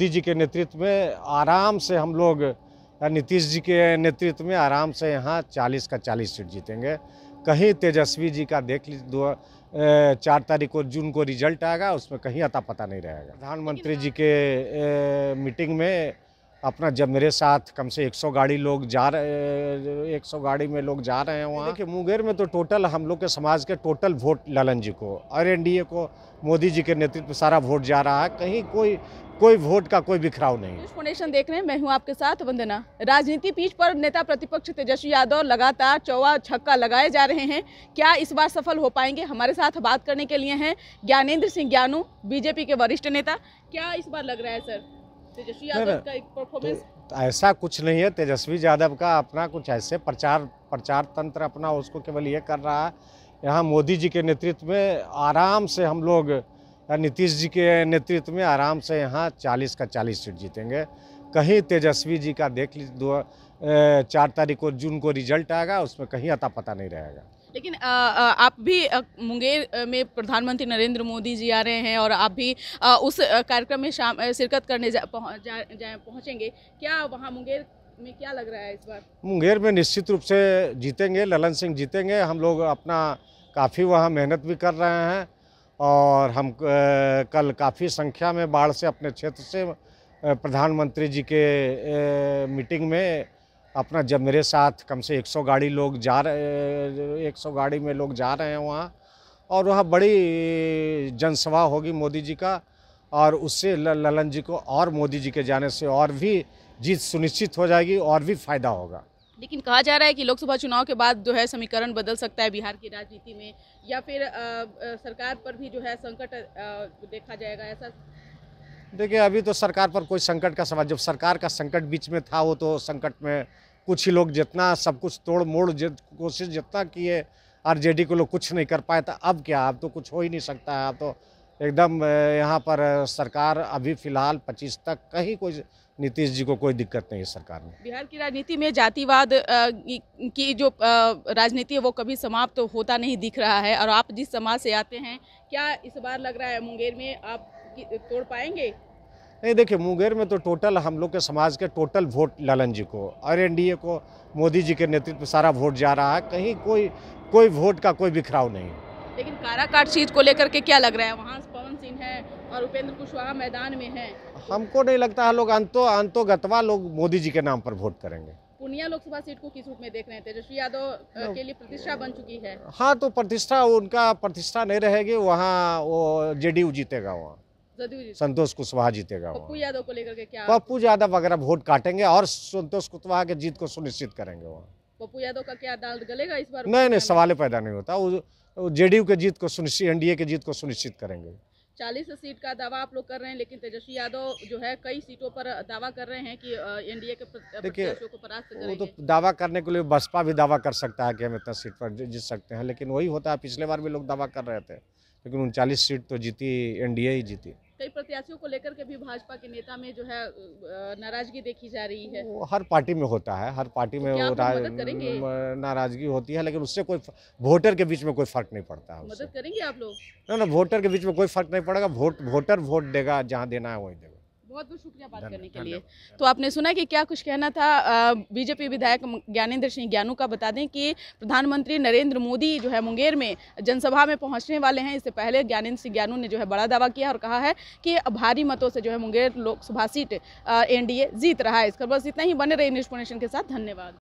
मोदी जी के नेतृत्व में आराम से हम लोग नीतीश जी के नेतृत्व में आराम से यहाँ चालीस का चालीस सीट जीतेंगे कहीं तेजस्वी जी का देख लीजिए दो चार तारीख को जून को रिजल्ट आएगा उसमें कहीं अता पता नहीं रहेगा प्रधानमंत्री जी के ए, मीटिंग में अपना जब मेरे साथ कम से 100 गाड़ी लोग जा रहे 100 गाड़ी में लोग जा रहे हैं वहाँ देखिए मुंगेर में तो टोटल हम लोग के समाज के टोटल वोट ललन जी को और एनडीए को मोदी जी के नेतृत्व में सारा वोट जा रहा है कहीं कोई कोई वोट का कोई बिखराव नहीं फोनेशन देख रहे हैं मैं हूं आपके साथ वंदना राजनीति पीठ पर नेता प्रतिपक्ष तेजस्वी यादव लगातार चौवा छक्का लगाए जा रहे हैं क्या इस बार सफल हो पाएंगे हमारे साथ बात करने के लिए हैं ज्ञानेंद्र सिंह ज्ञानू बीजेपी के वरिष्ठ नेता क्या इस बार लग रहा है सर तेजस्वी यादव का एक परफॉर्मेंस तो ऐसा कुछ नहीं है तेजस्वी यादव का अपना कुछ ऐसे प्रचार प्रचार तंत्र अपना उसको केवल ये कर रहा है यहाँ मोदी जी के नेतृत्व में आराम से हम लोग नीतीश जी के नेतृत्व में आराम से यहाँ चालीस का चालीस सीट जीतेंगे कहीं तेजस्वी जी का देख ली दो चार तारीख को जून को रिजल्ट आएगा उसमें कहीं अता पता नहीं रहेगा लेकिन आ, आ, आप भी मुंगेर में प्रधानमंत्री नरेंद्र मोदी जी आ रहे हैं और आप भी आ, उस कार्यक्रम में शाम शिरकत करने जा, पहुँच जा, जा पहुँचेंगे क्या वहाँ मुंगेर में क्या लग रहा है इस बार मुंगेर में निश्चित रूप से जीतेंगे ललन सिंह जीतेंगे हम लोग अपना काफ़ी वहाँ मेहनत भी कर रहे हैं और हम कल काफ़ी संख्या में बाढ़ से अपने क्षेत्र से प्रधानमंत्री जी के मीटिंग में अपना जब मेरे साथ कम से 100 गाड़ी लोग जा रहे 100 गाड़ी में लोग जा रहे हैं वहाँ और वहाँ बड़ी जनसभा होगी मोदी जी का और उससे ललन जी को और मोदी जी के जाने से और भी जीत सुनिश्चित हो जाएगी और भी फ़ायदा होगा लेकिन कहा जा रहा है कि लोकसभा चुनाव के बाद जो है समीकरण बदल सकता है बिहार की राजनीति में या फिर आ, आ, सरकार पर भी जो है संकट आ, देखा जाएगा ऐसा देखिए अभी तो सरकार पर कोई संकट का सवाल जब सरकार का संकट बीच में था वो तो संकट में कुछ ही लोग जितना सब कुछ तोड़ मोड़ जित कोशिश जितना किए आरजेडी को लोग कुछ नहीं कर पाए था तो अब क्या अब तो कुछ हो ही नहीं सकता है अब तो एकदम यहाँ पर सरकार अभी फिलहाल 25 तक कहीं कोई नीतीश जी को कोई दिक्कत नहीं है सरकार में बिहार की राजनीति में जातिवाद की जो राजनीति है वो कभी समाप्त तो होता नहीं दिख रहा है और आप जिस समाज से आते हैं क्या इस बार लग रहा है मुंगेर में आप तोड़ पाएंगे नहीं देखिए मुंगेर में तो टोटल हम लोग के समाज के टोटल वोट ललन जी को और एन को मोदी जी के नेतृत्व में सारा वोट जा रहा है कहीं कोई कोई वोट का कोई बिखराव नहीं लेकिन कारा सीट को लेकर के क्या लग रहा है वहाँ कौन सीन है और उपेंद्र कुशवाहा मैदान में है हमको नहीं लगता है लोग अंतो गतवा लोग मोदी जी के नाम पर वोट करेंगे पूर्णिया लोकसभा सीट को किस रूप में देख रहे हैं तेजस्वी यादव हाँ। के लिए प्रतिष्ठा बन चुकी है हाँ तो प्रतिष्ठा उनका प्रतिष्ठा नहीं रहेगी वहाँ वो जेडीयू जीतेगा वहाँ संतोष कुशवाहा जीतेगा पप्पू यादव को लेकर के क्या पप्पू यादव वगैरह वोट काटेंगे और संतोष कुशवाहा के जीत को सुनिश्चित करेंगे वहाँ पप्पू यादव का क्या दाल गलेगा इस बार नहीं नहीं सवाल पैदा नहीं होता जेडीयू के जीत को सुनिश्चित एनडीए के जीत को सुनिश्चित करेंगे चालीस सीट का दावा आप लोग कर रहे हैं लेकिन तेजस्वी यादव जो है कई सीटों पर दावा कर रहे हैं कि एनडीए के देखिए वो तो दावा करने के लिए बसपा भी दावा कर सकता है कि हम इतना सीट पर जीत सकते हैं लेकिन वही होता है पिछले बार भी लोग दावा कर रहे थे लेकिन उनचालीस सीट तो जीती एनडीए ही जीती कई प्रत्याशियों को लेकर के भी भाजपा के नेता में जो है नाराजगी देखी जा रही है हर पार्टी में होता है हर पार्टी तो में नाराजगी होती है लेकिन उससे कोई वोटर के बीच में कोई फर्क नहीं पड़ता है मदद करेंगे आप लोग ना ना वोटर के बीच में कोई फर्क नहीं पड़ेगा वोट वोटर वोट देगा जहाँ देना है वही देगा बहुत बहुत शुक्रिया बात करने के लिए तो आपने सुना कि क्या कुछ कहना था बीजेपी विधायक ज्ञानेंद्र सिंह ज्ञानू का बता दें कि प्रधानमंत्री नरेंद्र मोदी जो है मुंगेर में जनसभा में पहुंचने वाले हैं इससे पहले ज्ञानेंद्र सिंह ज्ञानू ने जो है बड़ा दावा किया और कहा है कि भारी मतों से जो है मुंगेर लोकसभा सीट एनडीए जीत रहा है इसका बस इतना ही बने रही न्यूज के साथ धन्यवाद